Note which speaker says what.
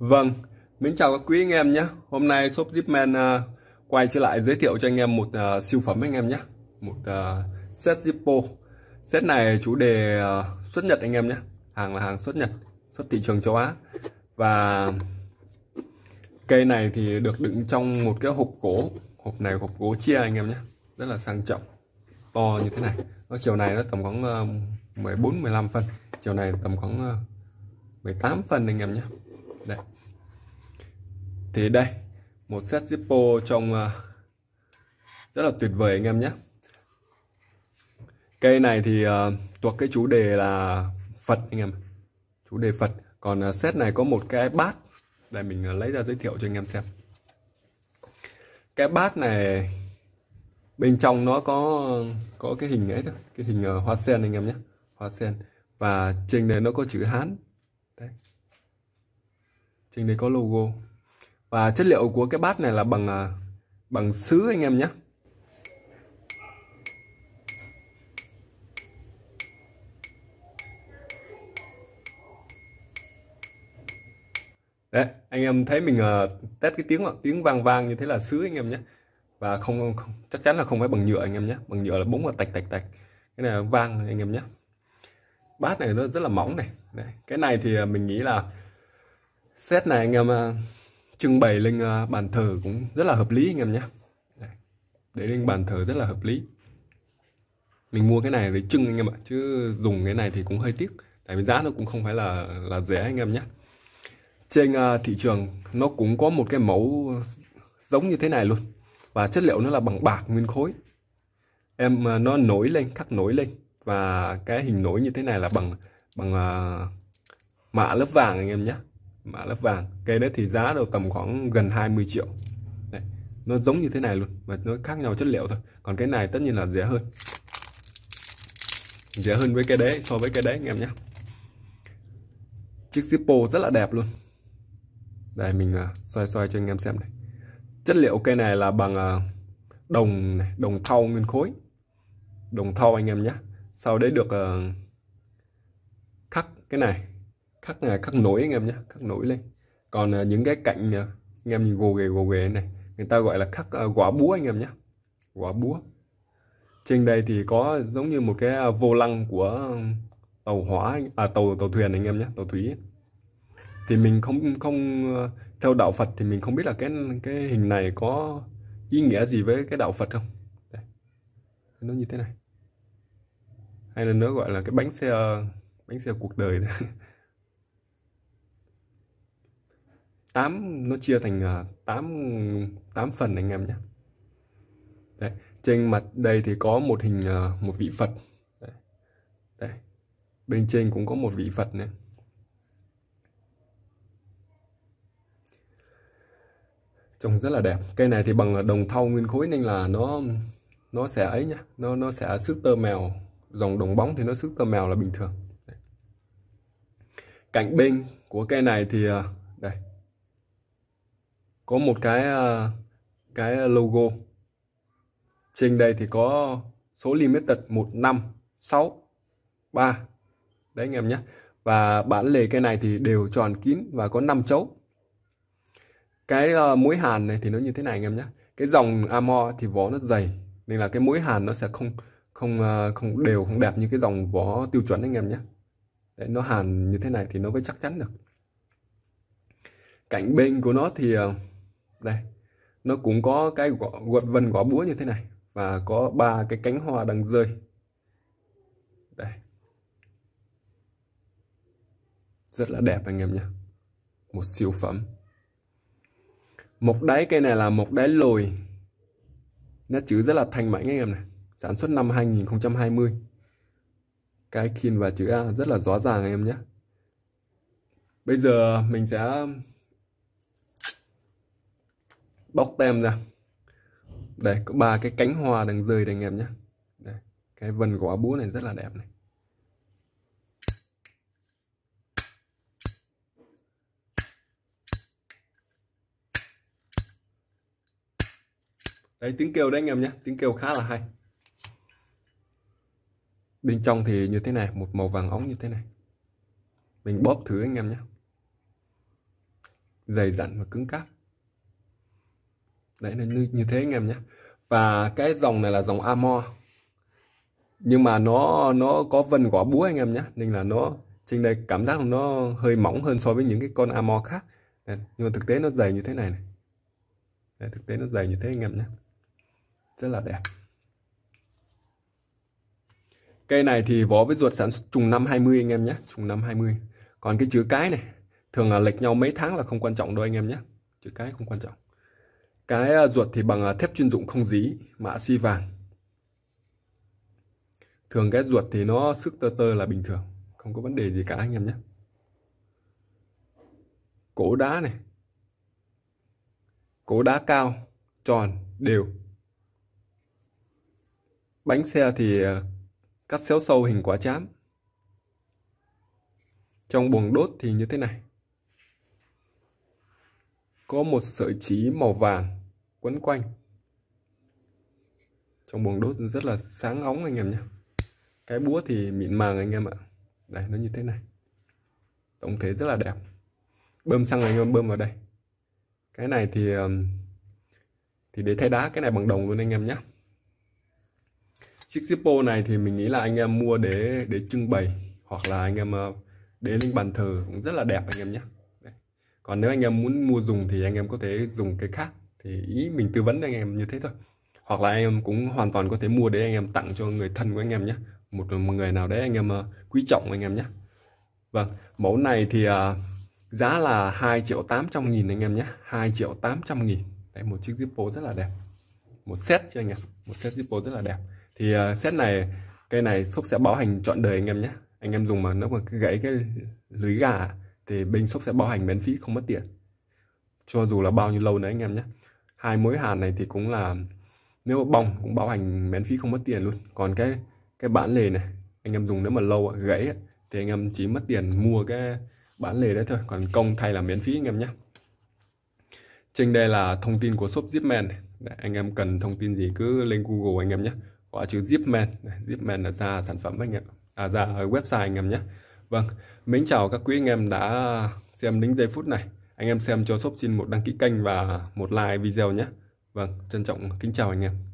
Speaker 1: Vâng, mến chào các quý anh em nhé. Hôm nay shop Zipman uh, quay trở lại giới thiệu cho anh em một uh, siêu phẩm anh em nhé. Một uh, set Zippo. Set này chủ đề uh, xuất Nhật anh em nhé. Hàng là hàng xuất Nhật, xuất thị trường châu Á. Và cây này thì được đựng trong một cái hộp gỗ. Hộp này hộp gỗ chia anh em nhé. Rất là sang trọng. To như thế này. Nó chiều này nó tầm khoảng uh, 14 15 phân. Chiều này tầm khoảng uh, 18 phân anh em nhé đây thì đây một set zippo trông ờ, rất là tuyệt vời anh em nhé cây này thì uh, thuộc cái chủ đề là phật anh em chủ đề phật còn uh, set này có một cái bát đây mình uh, lấy ra giới thiệu cho anh em xem cái bát này bên trong nó có có cái hình ấy thôi cái hình uh, hoa sen anh em nhé hoa sen và trên này nó có chữ hán đấy trên đây có logo và chất liệu của cái bát này là bằng à, bằng sứ anh em nhé đấy anh em thấy mình uh, à, test cái tiếng tiếng vang vang như thế là sứ anh em nhé và không, không chắc chắn là không phải bằng nhựa anh em nhé bằng nhựa là búng là tạch tạch tạch cái này là vang anh em nhé bát này nó rất là mỏng này đấy. cái này thì à, mình nghĩ là set này anh em uh, trưng bày lên uh, bàn thờ cũng rất là hợp lý anh em nhé để lên bàn thờ rất là hợp lý mình mua cái này để trưng anh em ạ chứ dùng cái này thì cũng hơi tiếc tại vì giá nó cũng không phải là là rẻ anh em nhé trên uh, thị trường nó cũng có một cái mẫu giống như thế này luôn và chất liệu nó là bằng bạc nguyên khối em uh, nó nổi lên khắc nổi lên và cái hình nổi như thế này là bằng bằng uh, mạ lớp vàng anh em nhé mã lớp vàng cây đấy thì giá đâu tầm khoảng gần 20 triệu đấy. nó giống như thế này luôn mà nó khác nhau chất liệu thôi còn cái này tất nhiên là rẻ hơn rẻ hơn với cái đấy so với cái đấy anh em nhé chiếc Zippo rất là đẹp luôn đây mình à, xoay xoay cho anh em xem này chất liệu cây này là bằng à, đồng này, đồng thau nguyên khối đồng thau anh em nhé sau đấy được uh, khắc cái này khắc à, khắc nối anh em nhé khắc nối lên còn à, những cái cạnh à, anh em nhìn gồ ghề gồ ghề này người ta gọi là khắc quả búa anh em nhé quả búa trên đây thì có giống như một cái vô lăng của tàu hỏa à tàu tàu thuyền anh em nhé tàu thủy thì mình không không theo đạo Phật thì mình không biết là cái cái hình này có ý nghĩa gì với cái đạo Phật không Đây. nó như thế này hay là nó gọi là cái bánh xe bánh xe cuộc đời 8 nó chia thành 8 à, 8 phần anh em nhé Đấy, trên mặt đây thì có một hình à, một vị Phật đây Đấy. bên trên cũng có một vị Phật nữa trông rất là đẹp cây này thì bằng đồng thau nguyên khối nên là nó nó sẽ ấy nhá nó nó sẽ sức tơ mèo dòng đồng bóng thì nó sức tơ mèo là bình thường Đấy. cạnh bên của cây này thì à, đây có một cái ờ, cái ờ, logo trên đây thì có số limited 1563 đấy anh em nhé và bản lề cái này thì đều tròn kín và có 5 chấu cái uh, mũi hàn này thì nó như thế này anh em nhé cái dòng amo thì vỏ nó dày nên là cái mũi hàn nó sẽ không không uh, không đều không đẹp như cái dòng vỏ tiêu chuẩn anh em nhé Đấy, nó hàn như thế này thì nó mới chắc chắn được cạnh bên của nó thì uh, đây nó cũng có cái gọt vân gõ búa như thế này và có ba cái cánh hoa đang rơi đây rất là đẹp anh em nhé một siêu phẩm mộc đáy cây này là mộc đáy lồi nét chữ rất là thanh mảnh anh em này sản xuất năm 2020 cái kin và chữ A rất là rõ ràng anh em nhé bây giờ mình sẽ bóc tem ra đây có ba cái cánh hoa đang rơi đây anh em nhé đây, cái vần góa búa này rất là đẹp này đấy tiếng kêu đấy anh em nhé tiếng kêu khá là hay bên trong thì như thế này một màu vàng óng như thế này mình bóp thử anh em nhé dày dặn và cứng cáp đấy là như, như thế anh em nhé và cái dòng này là dòng amo nhưng mà nó nó có vân gõ búa anh em nhé nên là nó trên đây cảm giác nó hơi mỏng hơn so với những cái con amo khác đấy, nhưng mà thực tế nó dày như thế này, này. Đấy, thực tế nó dày như thế anh em nhé rất là đẹp cây này thì vó với ruột sản xuất trùng năm 20 anh em nhé trùng năm 20 còn cái chữ cái này thường là lệch nhau mấy tháng là không quan trọng đâu anh em nhé chữ cái không quan trọng cái à, ruột thì bằng à, thép chuyên dụng không dí mạ xi vàng thường cái ruột thì nó sức tơ tơ là bình thường không có vấn đề gì cả anh em nhé cổ đá này cổ đá cao tròn đều bánh xe thì à, cắt xéo sâu hình quả chám trong buồng đốt thì như thế này có một sợi chỉ màu vàng quấn quanh trong buồng đốt rất là sáng óng anh em nhé cái búa thì mịn màng anh em ạ đây nó như thế này tổng thể rất là đẹp bơm xăng anh em bơm vào đây cái này thì thì để thay đá cái này bằng đồng luôn anh em nhé chiếc Zippo này thì mình nghĩ là anh em mua để để trưng bày hoặc là anh em ờ, để lên bàn thờ cũng rất là đẹp anh em nhé còn nếu anh em muốn mua dùng thì anh em có thể dùng cái khác thì ý mình tư vấn anh em như thế thôi hoặc là anh em cũng hoàn toàn có thể mua để anh em tặng cho người thân của anh em nhé một, một người nào đấy anh em uh, quý trọng anh em nhé vâng mẫu này thì uh, giá là 2 triệu 800 nghìn anh em nhé 2 triệu 800 nghìn đấy một chiếc Zippo rất là đẹp một set cho anh em một set Zippo rất là đẹp thì uh, set này cây này shop sẽ bảo hành trọn đời anh em nhé anh em dùng mà nó mà gãy cái lưới gà thì bên shop sẽ bảo hành miễn phí không mất tiền cho dù là bao nhiêu lâu nữa anh em nhé hai mối hàn này thì cũng là nếu mà bong cũng bảo hành miễn phí không mất tiền luôn còn cái cái bản lề này anh em dùng nếu mà lâu gãy thì anh em chỉ mất tiền mua cái bản lề đấy thôi còn công thay là miễn phí anh em nhé trên đây là thông tin của shop Zipman này. anh em cần thông tin gì cứ lên Google anh em nhé gõ chữ Zipman Zipman là ra sản phẩm anh em à ra website anh em nhé vâng mến chào các quý anh em đã xem đến giây phút này anh em xem cho shop xin một đăng ký kênh và một like video nhé vâng trân trọng kính chào anh em